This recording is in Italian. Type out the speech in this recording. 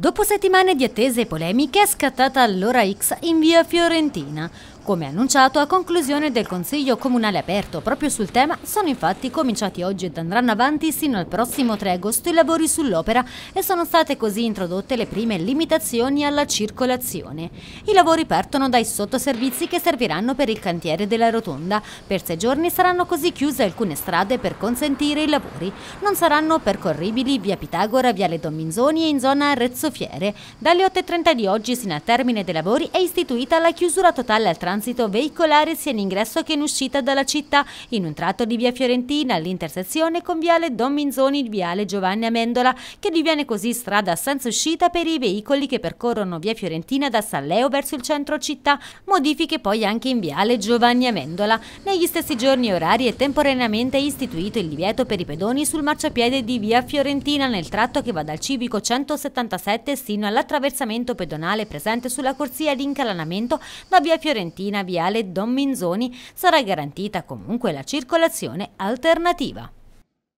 Dopo settimane di attese e polemiche è scattata l'ora X in via Fiorentina. Come annunciato a conclusione del Consiglio Comunale aperto proprio sul tema, sono infatti cominciati oggi ed andranno avanti sino al prossimo 3 agosto i lavori sull'opera e sono state così introdotte le prime limitazioni alla circolazione. I lavori partono dai sottoservizi che serviranno per il cantiere della rotonda. Per sei giorni saranno così chiuse alcune strade per consentire i lavori. Non saranno percorribili via Pitagora, via Le Dominzoni e in zona Arezzo Fiere. Dalle 8.30 di oggi sino al termine dei lavori è istituita la chiusura totale al transito veicolare sia in ingresso che in uscita dalla città, in un tratto di via Fiorentina all'intersezione con viale Don Minzoni e viale Giovanni Amendola, che diviene così strada senza uscita per i veicoli che percorrono via Fiorentina da San Leo verso il centro città, modifiche poi anche in viale Giovanni Amendola. Negli stessi giorni e orari è temporaneamente istituito il divieto per i pedoni sul marciapiede di via Fiorentina nel tratto che va dal civico 177 a sino all'attraversamento pedonale presente sulla corsia di incalanamento da via Fiorentina a viale Don Minzoni sarà garantita comunque la circolazione alternativa.